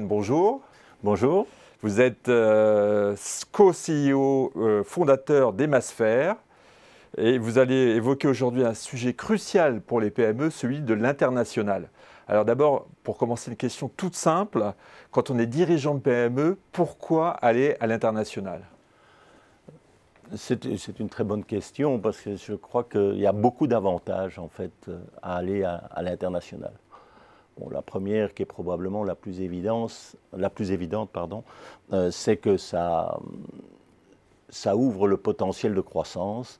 bonjour. Bonjour. Vous êtes euh, co-CEO euh, fondateur d'Emasphère et vous allez évoquer aujourd'hui un sujet crucial pour les PME, celui de l'international. Alors d'abord, pour commencer, une question toute simple. Quand on est dirigeant de PME, pourquoi aller à l'international c'est une très bonne question parce que je crois qu'il y a beaucoup d'avantages en fait à aller à l'international la première, qui est probablement la plus, évidente, pardon, euh, c'est que ça, ouvre le potentiel de croissance,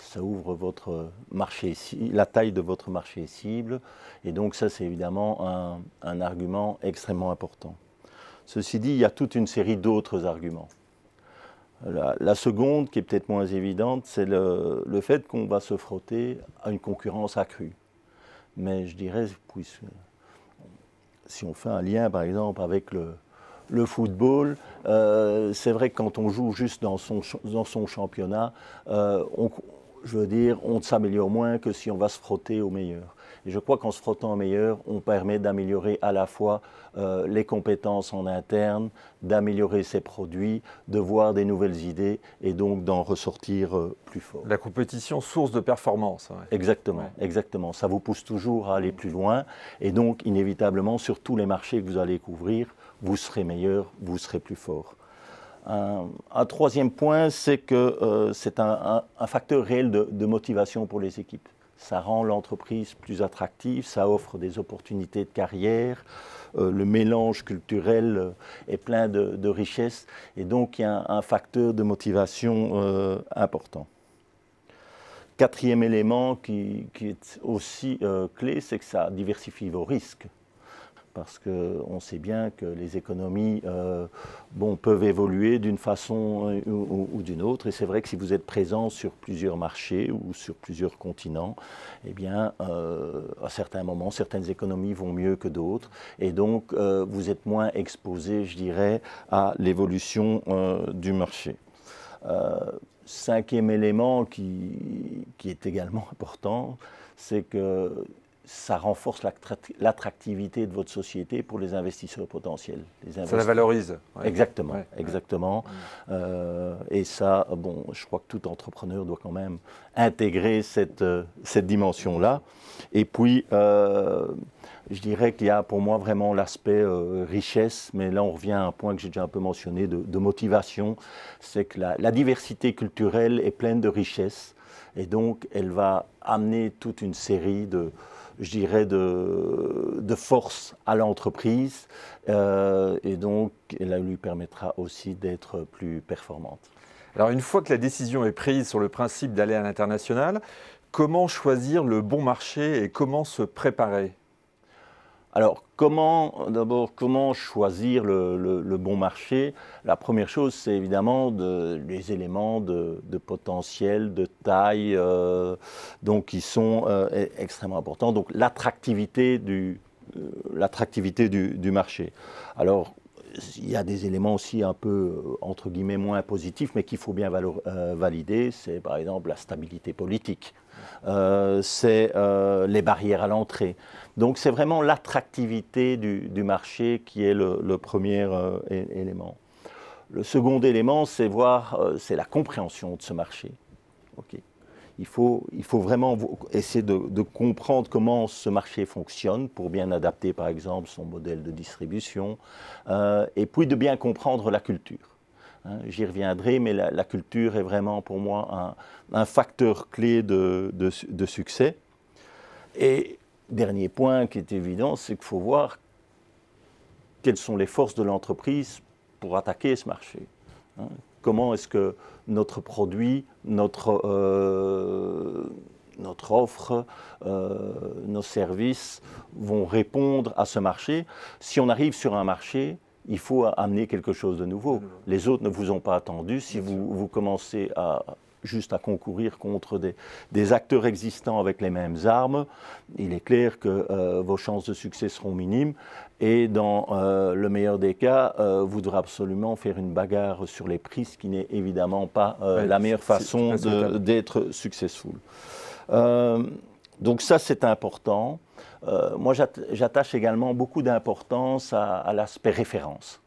ça ouvre votre marché, la taille de votre marché cible, et donc ça, c'est évidemment un, argument extrêmement important. Ceci dit, il y a toute une série d'autres arguments. La, seconde, qui est peut-être moins évidente, c'est le, fait qu'on va se frotter à une concurrence accrue. Mais je dirais, puis, si on fait un lien par exemple avec le, football, euh, c'est vrai que quand on joue juste dans son, championnat, euh, je veux dire, on s'améliore moins que si on va se frotter au meilleur. Et je crois qu'en se frottant en meilleur, on permet d'améliorer à la fois euh, les compétences en interne, d'améliorer ses produits, de voir des nouvelles idées et donc d'en ressortir euh, plus fort. La compétition, source de performance. Exactement, exactement. Ça vous pousse toujours à aller plus loin et donc inévitablement sur tous les marchés que vous allez couvrir, vous serez meilleur, vous serez plus fort. Un, troisième point, c'est que euh, c'est un, facteur réel de motivation pour les équipes ça rend l'entreprise plus attractive, ça offre des opportunités de carrière, euh, le mélange culturel euh, est plein de, richesses et donc il y a un, facteur de motivation euh, important. Quatrième élément qui est aussi clé, c'est que ça diversifie vos risques parce qu'on sait bien que les économies euh, bon, peuvent évoluer d'une façon euh, ou, d'une autre. Et c'est vrai que si vous êtes présent sur plusieurs marchés ou sur plusieurs continents, eh bien, euh, à certains moments, certaines économies vont mieux que d'autres. Et donc, vous êtes moins exposé, je dirais, à l'évolution du marché cinquième élément qui, qui, est également important, c'est que ça renforce l'attractivité de votre société pour les investisseurs potentiels. Les Ça la valorise. Exactement, exactement. Mm. Euh, et ça, bon, je crois que tout entrepreneur doit quand même intégrer cette, euh, cette dimension-là. Et puis, euh, je dirais qu'il y a pour moi vraiment l'aspect richesse, mais là on revient à un point que j'ai déjà un peu mentionné de, motivation, c'est que la, la diversité culturelle est pleine de richesses. Et donc, elle va amener toute une série de, je dirais, de, force à l'entreprise. Euh, et donc, elle lui permettra aussi d'être plus performante. Alors, une fois que la décision est prise sur le principe d'aller à l'international, comment choisir le bon marché et comment se préparer alors, comment, d'abord, comment choisir le, bon marché La première chose, c'est évidemment les éléments de, potentiel, de taille, euh, donc qui sont euh, e-, extrêmement importants. Donc, l'attractivité du, euh, marché. Alors, il y a des éléments aussi un peu, euh, entre guillemets, moins positifs, mais qu'il faut bien euh, valider. C'est par exemple la stabilité politique, euh, c'est les barrières à l'entrée. Donc c'est vraiment l'attractivité du, marché qui est le, premier élément. Le second élément, c'est voir, c'est la compréhension de ce marché il faut, il faut vraiment essayer de, comprendre comment ce marché fonctionne pour bien adapter, par exemple, son modèle de distribution, euh, et puis de bien comprendre la culture. Hein. J'y reviendrai, mais la, culture est vraiment pour moi un, facteur clé de, de, succès. Et dernier point qui est évident, c'est qu'il faut voir quelles sont les forces de l'entreprise pour attaquer ce marché. Hein comment est-ce que notre produit, notre, euh, notre offre, euh, nos services vont répondre à ce marché. Si on arrive sur un marché, il faut amener quelque chose de nouveau. Les autres ne vous ont pas attendu. Si vous, commencez à juste à concourir contre des, acteurs existants avec les mêmes armes, il est clair que euh, vos chances de succès seront minimes. Et dans euh, le meilleur des cas, euh, vous devrez absolument faire une bagarre sur les prix, ce qui n'est évidemment pas la meilleure façon d'être successful. donc ça, c'est important. moi, j'attache également beaucoup d'importance à l'aspect référence.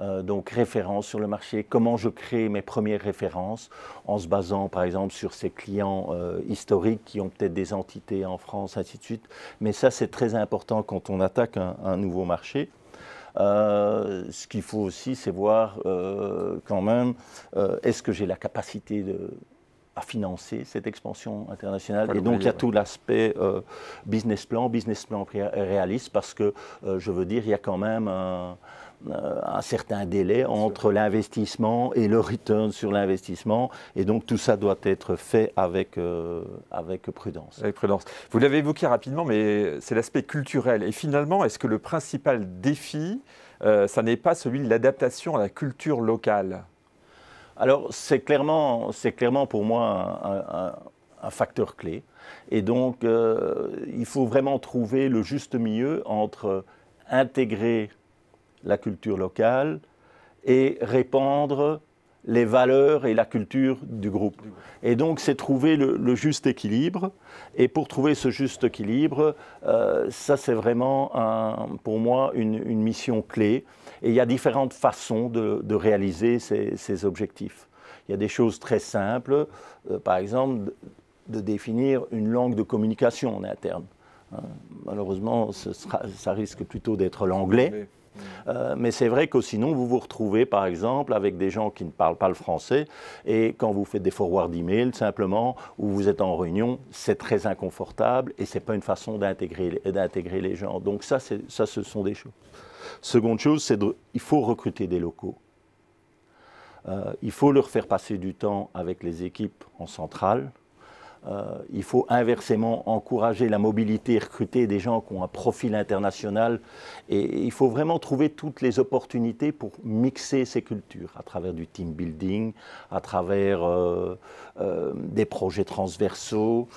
Euh, donc références sur le marché, comment je crée mes premières références en se basant par exemple sur ces clients euh, historiques qui ont peut-être des entités en France, ainsi de suite. Mais ça, c'est très important quand on attaque un, nouveau marché. Euh, ce qu'il faut aussi, c'est voir quand même, est-ce que j'ai la capacité de, à financer cette expansion internationale. et donc, il y a tout l'aspect euh, business plan, business plan réaliste, parce que, euh, je veux dire, il y a quand même un, euh, certain délai entre l'investissement et le return sur l'investissement. Et donc, tout ça doit être fait avec, avec prudence. Avec prudence. Vous l'avez évoqué rapidement, mais c'est l'aspect culturel. Et finalement, est-ce que le principal défi, ça n'est pas celui de l'adaptation à la culture locale alors, c'est clairement, pour moi un, facteur clé. Et donc, euh, il faut vraiment trouver le juste milieu entre intégrer la culture locale et répandre les valeurs et la culture du groupe. Et donc, c'est trouver le, juste équilibre. Et pour trouver ce juste équilibre, euh, ça, c'est vraiment, pour moi, une mission clé. Et il y a différentes façons de, réaliser ces, objectifs. Il y a des choses très simples, euh, par exemple, de, définir une langue de communication en interne. Hein, malheureusement, ça risque plutôt d'être l'anglais. Euh, mais c'est vrai que sinon, vous vous retrouvez, par exemple, avec des gens qui ne parlent pas le français, et quand vous faites des forward emails simplement, ou vous êtes en réunion, c'est très inconfortable, et ce n'est pas une façon d'intégrer les gens. Donc ça, ça, ce sont des choses. Seconde chose, c'est qu'il faut recruter des locaux. Euh, il faut leur faire passer du temps avec les équipes en centrale. Euh, il faut inversement encourager la mobilité et recruter des gens qui ont un profil international. Et il faut vraiment trouver toutes les opportunités pour mixer ces cultures à travers du team building, à travers euh, euh, des projets transversaux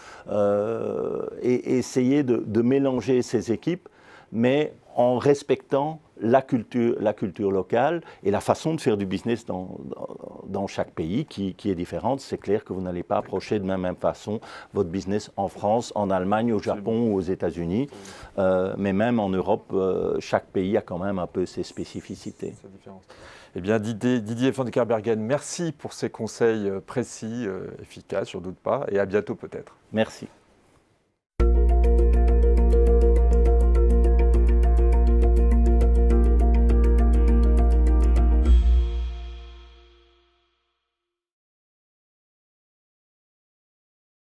et, essayer de mélanger ces équipes, mais en respectant la culture, la culture locale et la façon de faire du business dans, dans, chaque pays qui, qui est différente. C'est clair que vous n'allez pas approcher de la même façon votre business en France, en Allemagne, au Japon ou aux États-Unis. Euh, mais même en Europe, euh, chaque pays a quand même un peu ses spécificités. Eh bien, Didier, Didier Van Kerbergen, merci pour ces conseils euh, précis, efficaces, je doute pas, et à bientôt peut-être. Merci.